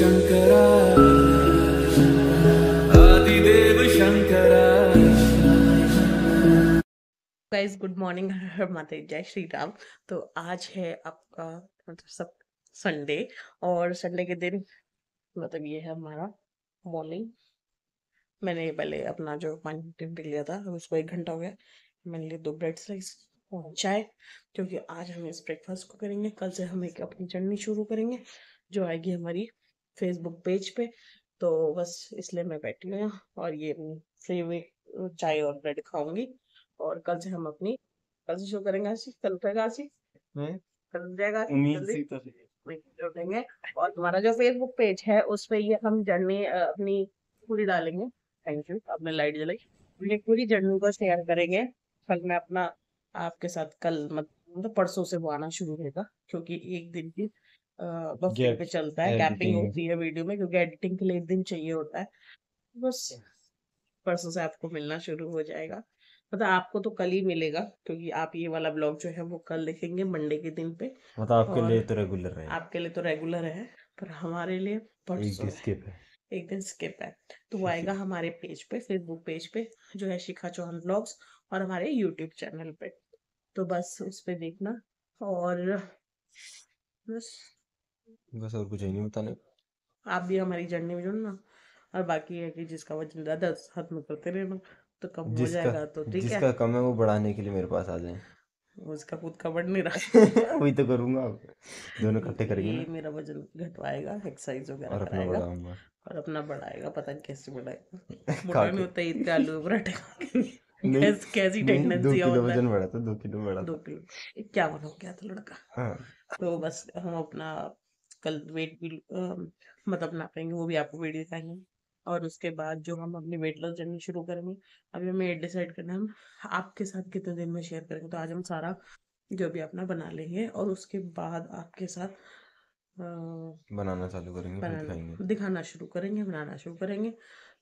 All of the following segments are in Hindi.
शंकरा गुड मॉर्निंग हर माता जय श्री राम तो आज है आपका मतलब सब संडे और संडे के दिन मतलब ये है हमारा मॉर्निंग मैंने पहले अपना जो पानी पी लिया था उसको एक घंटा हो गया मैंने लिए दो ब्रेड स्लाइस और चाय क्योंकि आज हम इस ब्रेकफास्ट को करेंगे कल से हम एक अपनी जर्नी शुरू करेंगे जो आएगी हमारी फेसबुक पेज पे तो बस इसलिए मैं बैठी हूँ और ये फ्री हुई चाय और ब्रेड खाऊंगी और कल से हम अपनी कल से शो करेंगे आशी कल उठेगा आशी कल जाएगा तो उठेंगे और तुम्हारा जो फेसबुक पेज है उस पर ये हम जर्नी अपनी पूरी डालेंगे थैंक यू आपने लाइट जलाई ये पूरी जर्नी को शेयर करेंगे कल मैं अपना आपके साथ कल मतलब परसों से वो आना शुरू होगा क्योंकि एक दिन की बफे पे चलता है कैपिंग होती है वीडियो में क्योंकि एडिटिंग के लिए एक दिन चाहिए होता है बस परसों से आपको मिलना शुरू हो जाएगा मतलब आपको तो कल ही मिलेगा क्योंकि आप ये वाला ब्लॉग जो है वो कल देखेंगे मंडे के दिन पे मतलब आपके लिए तो रेगुलर है आपके लिए तो रेगुलर है पर हमारे लिए स्किप है एक दिन स्किप है तो वो आएगा हमारे पेज पे फेसबुक पेज पे जो है शिखा चौहान ब्लॉग्स और हमारे यूट्यूब चैनल पे तो बस उस पर देखना और बस बस और कुछ है नहीं बताने आप भी हमारी जर्नी में जुड़ना और बाकी है कि जिसका वजन ज़्यादा खत्म करते रहना तो कम हो जाएगा तो ठीक है जिसका कम है वो बढ़ाने के लिए मेरे पास आ जाए उसका खुद का बढ़ नहीं रहा वही तो करूंगा दोनों इकट्ठे करेंगे ये मेरा वजन घटवाएगा एक्सरसाइज वगैरह और अपना बढ़ाऊंगा और अपना बढ़ाएगा पता नहीं कैसे बढ़ाएगा मोटा नहीं होता ईद का आलू पराठे कैसी कैसी टेंडेंसी होता है वजन बढ़ा था तो दो किलो बढ़ा दो किलो क्या बनाओ क्या था लड़का हाँ। तो बस हम अपना कल वेट भी um, मतलब नापेंगे वो भी आपको वीडियो दिखाएंगे और उसके बाद जो हम अपनी वेट लॉस जर्नी शुरू करेंगे अभी हमें डिसाइड करना है हम आपके साथ कितने दिन में शेयर करेंगे तो आज हम सारा जो भी अपना बना लेंगे और उसके बाद आपके साथ आ, बनाना चालू करेंगे बनाना, दिखाना शुरू करेंगे बनाना शुरू करेंगे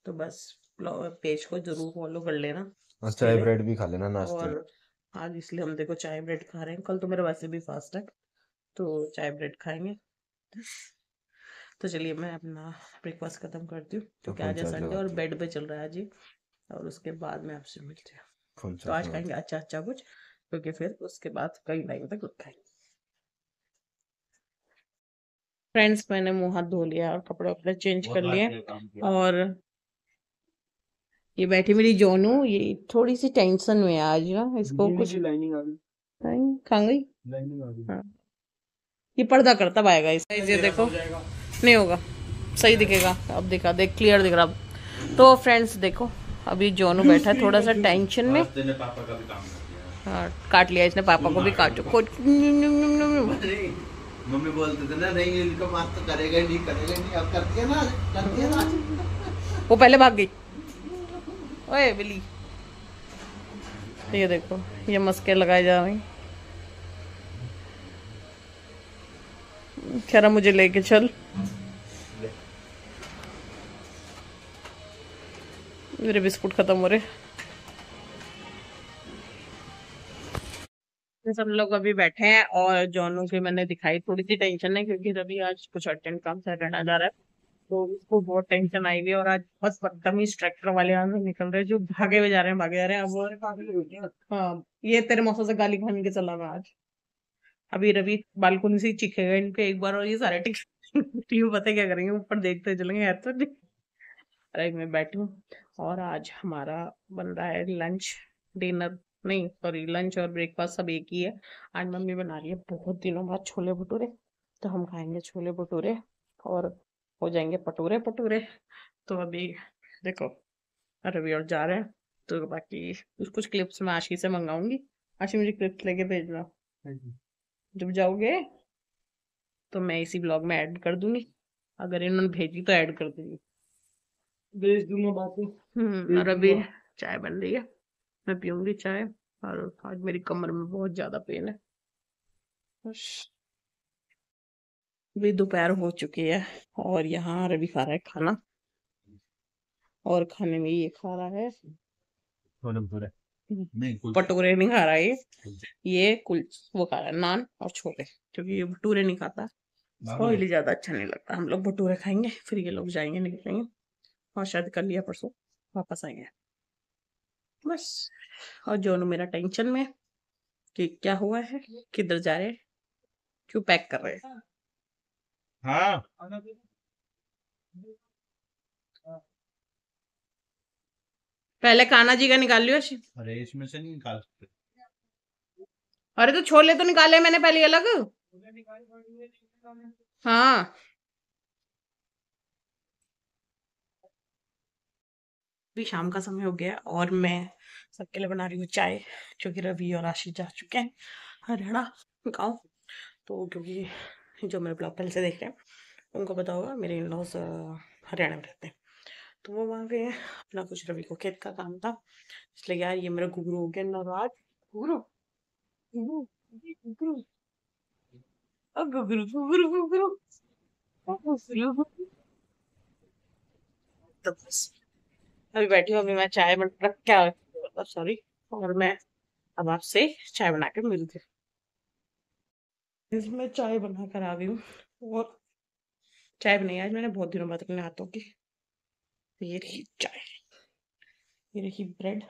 तो बस पेज को जरूर फॉलो कर लेना और चाय ब्रेड भी खा लेना नाश्ते और आज इसलिए हम देखो चाय ब्रेड खा रहे हैं कल तो मेरा वैसे भी फास्ट है तो चाय ब्रेड खाएंगे तो चलिए मैं अपना ब्रेकफास्ट ख़त्म करती हूँ तो क्योंकि आज संडे और बेड पे चल रहा है जी और उसके बाद मैं आपसे मिलती हूँ तो आज खाएंगे अच्छा अच्छा कुछ क्योंकि फिर उसके बाद कई टाइम तक रुक खाएंगे फ्रेंड्स मैंने मुंह हाथ धो लिया और कपड़े वपड़े चेंज कर लिए और ये बैठी मेरी जोनू ये थोड़ी सी टेंशन में आज ना इसको कुछ लाइनिंग आ गई खा गई हाँ। ये पर्दा करता तब आएगा इस ये देखो नहीं होगा सही दिखेगा अब दिखा देख क्लियर दिख रहा तो फ्रेंड्स देखो अभी जोनू बैठा है थोड़ा सा टेंशन में हाँ, काट लिया इसने पापा को भी काटो मम्मी बोलते थे ना नहीं इनको बात तो करेगा नहीं करेगा नहीं अब कर दिया ना कर दिया ना वो पहले भाग गई ओए बिली ये देखो ये मस्के लगाए जा रही कह मुझे लेके चल मेरे बिस्कुट खत्म हो रहे सब लोग अभी बैठे हैं और जॉनू की मैंने दिखाई थोड़ी सी टेंशन है क्योंकि रवि आज कुछ अटेंड काम से रहना जा रहा है तो उसको बहुत टेंशन आई हुई है और आज बस बदतमीज ट्रैक्टर वाले यहाँ से निकल रहे हैं जो भागे हुए जा रहे हैं भागे जा रहे हैं अब हाँ ये तेरे मौसम से गाली खाने के चला मैं आज अभी रवि बालकोनी से चिखेगा इन पे एक बार और ये सारे टिक पता क्या करेंगे ऊपर देखते चलेंगे यार तो अरे मैं बैठी हूँ और आज हमारा बन रहा है लंच डिनर नहीं सॉरी लंच और ब्रेकफास्ट सब एक ही है आज मम्मी बना रही है बहुत दिनों बाद छोले भटूरे तो हम खाएंगे छोले भटूरे और हो जाएंगे पटूरे पटूरे तो अभी देखो रवि और जा रहे हैं तो बाकी कुछ कुछ क्लिप्स मैं आशी से मंगाऊंगी आशी मुझे क्लिप्स लेके भेजना हाँ जब जाओगे तो मैं इसी ब्लॉग में ऐड कर दूंगी अगर इन्होंने भेजी तो ऐड कर दूंगी भेज दूंगा बातें हम्म, और अभी चाय बन रही है मैं पीऊंगी चाय और आज मेरी कमर में बहुत ज्यादा पेन है अभी दोपहर हो चुकी है और यहाँ रवि खा रहा है खाना और खाने में ये खा रहा है छोले भटूरे नहीं खा रहा ये ये कुल वो खा रहा है नान और छोले क्योंकि ये भटूरे नहीं खाता ऑयली ज्यादा अच्छा नहीं लगता हम लोग भटूरे खाएंगे फिर ये लोग जाएंगे निकलेंगे और शायद कर लिया परसों वापस आएंगे बस और जोनू मेरा टेंशन में कि क्या हुआ है किधर जा रहे क्यों पैक कर रहे हैं हाँ पहले कान्हा जी का निकाल लियो अरे इसमें से नहीं निकाल सकते अरे तो छोले तो निकाले मैंने पहले अलग हाँ भी शाम का समय हो गया और मैं सबके लिए बना रही हूँ चाय क्योंकि रवि और आशीष जा चुके हैं हरियाणा गाँव तो क्योंकि जो मेरे ब्लॉग पहले से देख रहे हैं उनको पता होगा मेरे इन लॉज हरियाणा में रहते हैं तो वो वहाँ गए अपना कुछ रवि को खेत का काम था इसलिए यार ये मेरा गुगरू हो गया नाराज तो बस अभी बैठी हूँ अभी मैं चाय बन रख क्या सॉरी और मैं अब आपसे चाय बना कर मिलती गई मैं चाय बना कर आ गई हूँ और चाय बनाई आज मैंने बहुत दिनों बाद अपने हाथों की ये रही चाय ये रही ब्रेड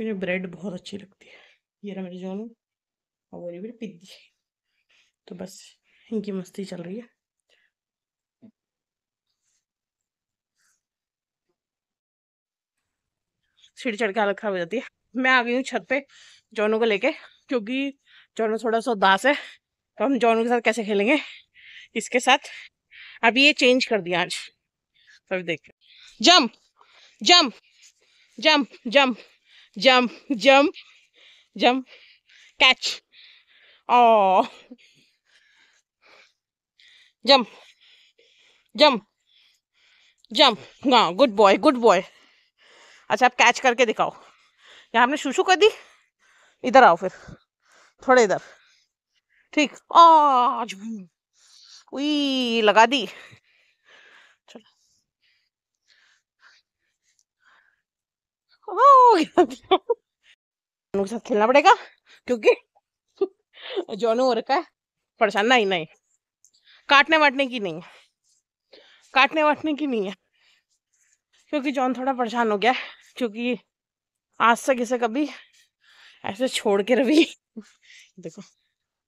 मुझे ब्रेड बहुत अच्छी लगती है ये रहा मेरे जोनू और वो मेरी पिद्दी तो बस इनकी मस्ती चल रही है सीढ़ी चढ़ के हालत खराब हो जाती है मैं आ गई हूँ छत पे जोनू को लेके क्योंकि जोनू थोड़ा सा उदास है तो हम जोनू के साथ कैसे खेलेंगे इसके साथ अभी ये चेंज कर दिया आज तो अभी देखते jump, jump, jump, jump, jump, jump, jump, catch. Oh, jump, jump, jump. हाँ गुड बॉय गुड बॉय अच्छा आप कैच करके दिखाओ यहाँ आपने शुशु कर दी इधर आओ फिर थोड़े इधर ठीक आ लगा दी साथ खेलना पड़ेगा क्योंकि जोनू हो रखा है परेशान नहीं नहीं काटने वाटने की नहीं है काटने वाटने की नहीं है क्योंकि जॉन थोड़ा परेशान हो गया क्योंकि आज तक इसे कभी ऐसे छोड़ के रवि देखो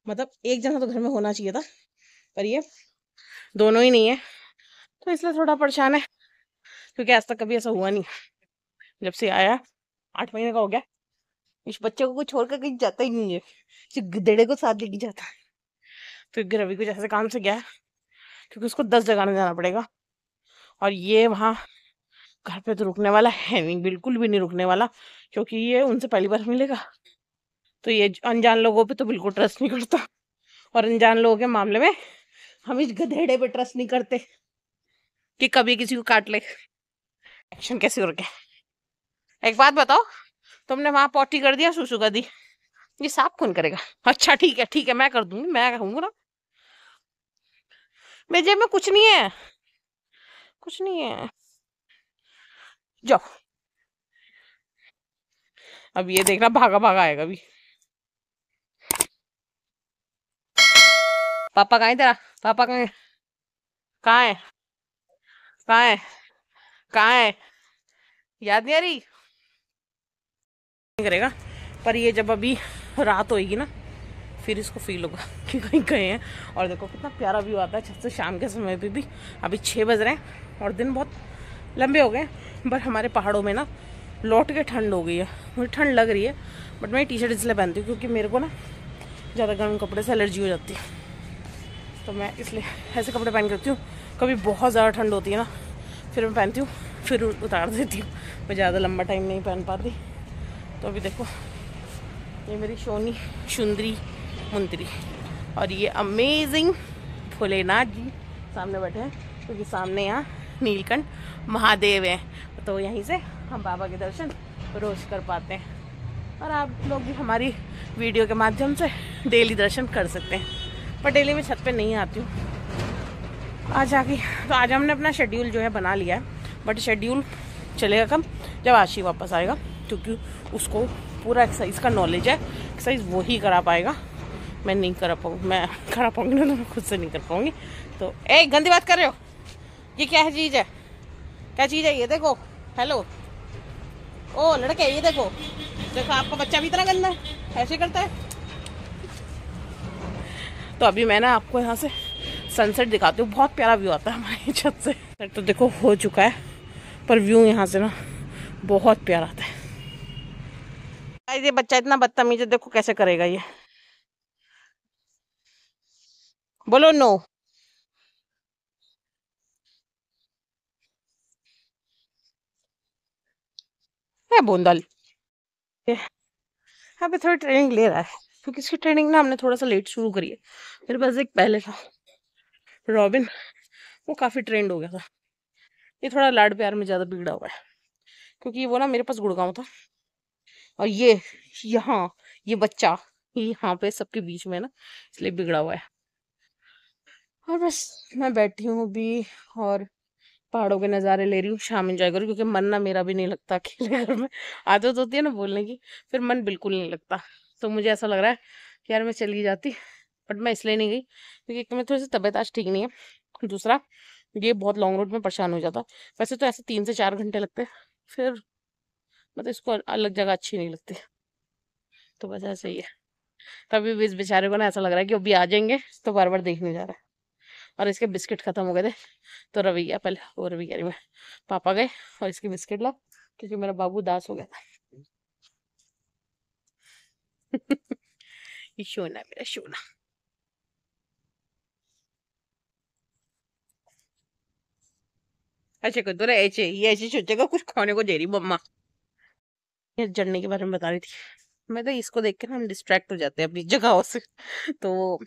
मतलब एक जना तो घर में होना चाहिए था पर ये दोनों ही नहीं है तो इसलिए थोड़ा परेशान है क्योंकि आज तक कभी ऐसा हुआ नहीं जब से आया आठ महीने का हो गया इस बच्चे को कुछ छोड़कर कहीं जाता ही नहीं है सिर्फ गिदड़े को साथ लेके जाता है तो रवि को जैसे काम से गया क्योंकि उसको दस जगह में जाना पड़ेगा और ये वहाँ घर पे तो रुकने वाला है नहीं बिल्कुल भी नहीं रुकने वाला क्योंकि ये उनसे पहली बार मिलेगा तो ये अनजान लोगों पे तो बिल्कुल ट्रस्ट नहीं करता और अनजान लोगों के मामले में हम इस गधेड़े पे ट्रस्ट नहीं करते कि कभी किसी को काट ले एक्शन कैसे हो क्या एक बात बताओ तुमने वहां पॉटी कर दिया सुसु कर दी ये साफ कौन करेगा अच्छा ठीक है ठीक है मैं कर दूंगी मैं कहूंगा ना मेरे जेब में कुछ नहीं है कुछ नहीं है जाओ अब ये देखना भागा भागा आएगा अभी पापा कहा तेरा पापा कहा है कहा है कहा है याद नहीं आ रही करेगा पर ये जब अभी रात होएगी ना फिर इसको फील होगा कि कहीं गए हैं और देखो कितना प्यारा व्यू आता है छत से शाम के समय पे भी अभी छः बज रहे हैं और दिन बहुत लंबे हो गए पर हमारे पहाड़ों में ना लौट के ठंड हो गई है मुझे ठंड लग रही है बट मैं टी शर्ट इसलिए पहनती हूँ क्योंकि मेरे को ना ज़्यादा गर्म कपड़े से एलर्जी हो जाती है तो मैं इसलिए ऐसे कपड़े पहन करती हूँ कभी बहुत ज़्यादा ठंड होती है ना फिर मैं पहनती हूँ फिर उतार देती हूँ मैं ज़्यादा लंबा टाइम नहीं पहन पाती तो अभी देखो ये मेरी सोनी सुंदरी मुंदरी और ये अमेजिंग भोलेनाथ जी सामने बैठे हैं क्योंकि तो सामने यहाँ नीलकंठ महादेव हैं तो यहीं से हम बाबा के दर्शन रोज कर पाते हैं और आप लोग भी हमारी वीडियो के माध्यम से डेली दर्शन कर सकते हैं पर डेली में छत पे नहीं आती हूँ आज आके तो आज हमने अपना शेड्यूल जो है बना लिया है बट शेड्यूल चलेगा कब जब आशी वापस आएगा क्योंकि उसको पूरा एक्सरसाइज का नॉलेज है एक्सरसाइज वो ही करा पाएगा मैं नहीं करा पाऊँ मैं करा पाऊँगी ना तो मैं खुद से नहीं कर पाऊँगी तो ए गंदी बात कर रहे हो ये क्या है चीज़ है क्या चीज़ है ये देखो हेलो ओ लड़के ये देखो देखो आपका बच्चा भी इतना गंदा है ऐसे करता है तो अभी मैं ना आपको यहाँ से सनसेट दिखाती हूँ बहुत प्यारा व्यू आता है हमारी छत से तो देखो हो चुका है पर व्यू यहाँ से ना बहुत प्यारा आता है ये बच्चा इतना बदतमीज है देखो कैसे करेगा ये बोलो नो है बोंदल अभी थोड़ी ट्रेनिंग ले रहा है क्योंकि इसकी ट्रेनिंग ना हमने थोड़ा सा लेट शुरू करी है मेरे पास एक पहले था रॉबिन वो काफ़ी ट्रेंड हो गया था ये थोड़ा लाड प्यार में ज़्यादा बिगड़ा हुआ है क्योंकि वो ना मेरे पास गुड़गांव था और ये यहाँ ये बच्चा यहाँ पे सबके बीच में ना इसलिए बिगड़ा हुआ है और बस मैं बैठी हूँ अभी और पहाड़ों के नज़ारे ले रही हूँ शाम इंजॉय करूँ क्योंकि मन ना मेरा भी नहीं लगता अकेले घर में आदत होती है ना बोलने की फिर मन बिल्कुल नहीं लगता तो मुझे ऐसा लग रहा है कि यार मैं चली जाती बट मैं इसलिए नहीं गई क्योंकि एक तो थोड़ी सी तबीयत आज ठीक नहीं है दूसरा ये बहुत लॉन्ग रूट में परेशान हो जाता वैसे तो ऐसे तीन से चार घंटे लगते फिर मतलब इसको अलग जगह अच्छी नहीं लगती तो बस ऐसे ही है तभी भी इस बेचारे को ना ऐसा लग रहा है कि वो भी आ जाएंगे तो बार बार देखने जा रहा है और इसके बिस्किट खत्म हो गए थे तो रवि गया पहले वो रवि गया में पापा गए और इसके बिस्किट ला क्योंकि मेरा बाबू दास हो गया था ये शोना मेरा शोना अच्छा कुछ तो ऐसे ये ऐसे सोचेगा कुछ खाने को दे रही मम्मा जड़ने के बारे में बता रही थी मैं तो इसको देख के ना हम डिस्ट्रैक्ट हो जाते हैं अपनी जगहों से तो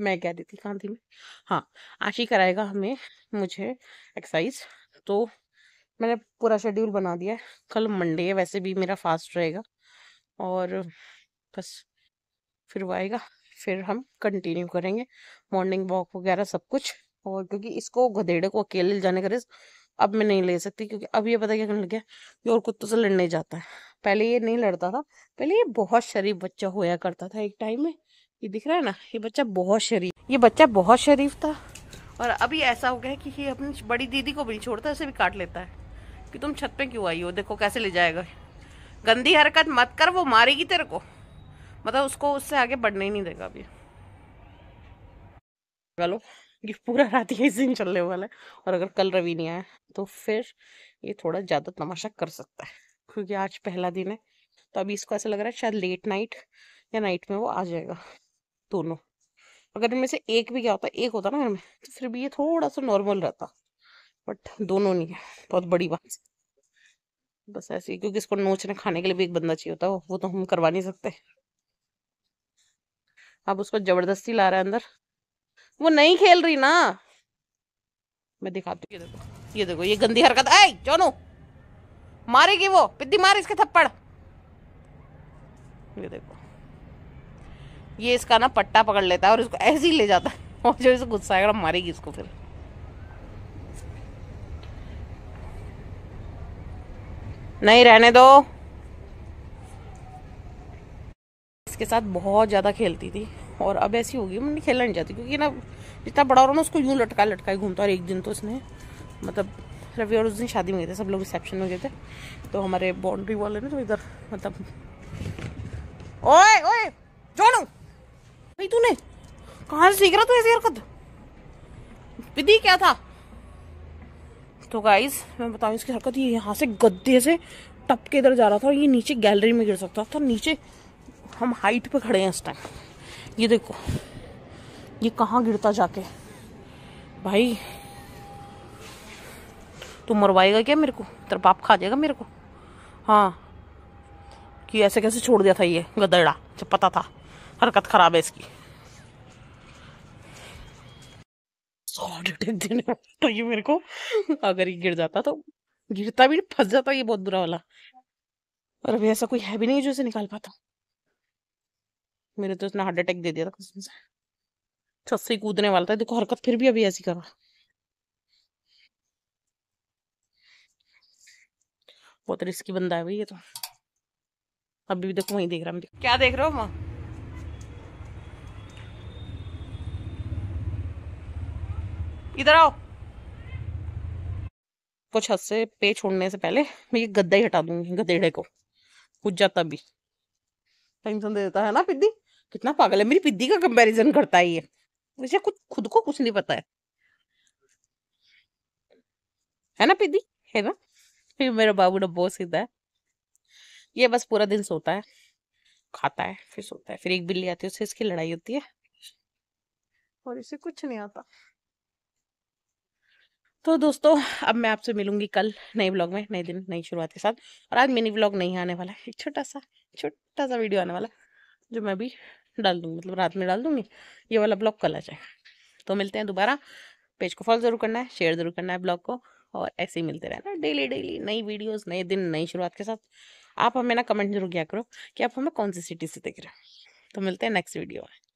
मैं कह रही थी कहाँ थी मैं हाँ आशी कराएगा हमें मुझे एक्सरसाइज तो मैंने पूरा शेड्यूल बना दिया है कल मंडे है वैसे भी मेरा फास्ट रहेगा और बस फिर वो आएगा फिर हम कंटिन्यू करेंगे मॉर्निंग वॉक वगैरह सब कुछ और क्योंकि इसको गधेड़े को अकेले जाने का रिस्क अब मैं नहीं ले सकती क्योंकि अब ये पता क्या करने लग गया ये और कुत्तों से लड़ने जाता है पहले ये नहीं लड़ता था पहले ये बहुत शरीफ बच्चा होया करता था एक टाइम में ये दिख रहा है ना ये बच्चा बहुत शरीफ ये बच्चा बहुत शरीफ था और अभी ऐसा हो गया कि ये अपनी बड़ी दीदी को भी नहीं छोड़ता उसे भी काट लेता है कि तुम छत पे क्यों आई हो देखो कैसे ले जाएगा गंदी हरकत मत कर वो मारेगी तेरे को मतलब उसको उससे आगे बढ़ने ही नहीं देगा अभी चलो ये पूरा रात यही सीन चलने वाला है और अगर कल रवि नहीं आया तो फिर ये थोड़ा ज़्यादा तमाशा कर सकता है क्योंकि आज पहला दिन है तो अभी इसको ऐसा लग रहा है शायद लेट नाइट या नाइट में वो आ जाएगा दोनों अगर इनमें से एक भी क्या होता एक होता ना घर में तो फिर भी ये थोड़ा सा नॉर्मल रहता बट दोनों नहीं है बहुत बड़ी बात बस ऐसे ही क्योंकि इसको नोचने खाने के लिए भी एक बंदा चाहिए होता है वो तो हम करवा नहीं सकते अब उसको जबरदस्ती ला रहा है अंदर वो नहीं खेल रही ना मैं दिखाती हूँ ये देखो ये देखो ये गंदी हरकत आई चोनो मारेगी वो पिद्दी मार इसके थप्पड़ ये देखो ये इसका ना पट्टा पकड़ लेता है और इसको ऐसे ही ले जाता है और जो इसे गुस्सा आएगा मारेगी इसको फिर नहीं रहने दो इसके साथ बहुत ज़्यादा खेलती थी और अब ऐसी होगी मैं खेलना नहीं चाहती क्योंकि ना जितना बड़ा हो रहा ना उसको यूँ लटका लटका ही घूमता और एक दिन तो उसने मतलब रवि और उस दिन शादी में गए थे सब लोग रिसेप्शन में गए थे तो हमारे बाउंड्री वाले ने तो इधर मतलब ओए ओए जोनू भाई तूने कहाँ से सीख रहा तू ऐसी हरकत विधि क्या था तो गाइज मैं बताऊँ इसकी हरकत ये यहाँ से गद्दे से टप के इधर जा रहा था और ये नीचे गैलरी में गिर सकता था नीचे हम हाइट पे खड़े हैं इस टाइम ये देखो ये कहाँ गिरता जाके भाई तू मरवाएगा क्या मेरे को तेरा बाप खा जाएगा मेरे को हाँ कि ऐसे कैसे छोड़ दिया था ये गदड़ा जब पता था हरकत ख़राब है इसकी हार्ट तो ये मेरे को अगर ये गिर जाता तो गिरता भी फंस जाता ये बहुत बुरा वाला और अभी ऐसा कोई है भी नहीं जो इसे निकाल पाता मेरे तो उसने हार्ट अटैक दे दिया था कसम से छत से कूदने वाला था देखो हरकत फिर भी अभी ऐसी करा बहुत रिस्की बंदा है भाई ये तो अभी भी देखो वही देख रहा हूँ क्या देख रहे हो माँ इधर आओ को छत से पे छोड़ने से पहले मैं ये गद्दा ही हटा दूंगी गधेड़े को कुछ जाता भी टेंशन दे देता है ना पिद्दी कितना पागल है मेरी पिद्दी का कंपैरिजन करता है ये मुझे कुछ खुद को कुछ नहीं पता है है ना पिद्दी है ना फिर मेरा बाबू ना बहुत सीधा है ये बस पूरा दिन सोता है खाता है फिर सोता है फिर एक बिल्ली आती है उससे इसकी लड़ाई होती है और इसे कुछ नहीं आता तो दोस्तों अब मैं आपसे मिलूंगी कल नए ब्लॉग में नए दिन नई शुरुआत के साथ और आज मिनी ब्लॉग नहीं आने वाला है छोटा सा छोटा सा वीडियो आने वाला है जो मैं भी डाल दूँगी मतलब रात में डाल दूँगी ये वाला ब्लॉग कल आ जाए तो मिलते हैं दोबारा पेज को फॉलो ज़रूर करना है शेयर ज़रूर करना है ब्लॉग को और ऐसे ही मिलते रहना डेली डेली नई वीडियोस नए दिन नई शुरुआत के साथ आप हमें ना कमेंट जरूर किया करो कि आप हमें कौन सी सिटी से देख रहे हो तो मिलते हैं नेक्स्ट वीडियो में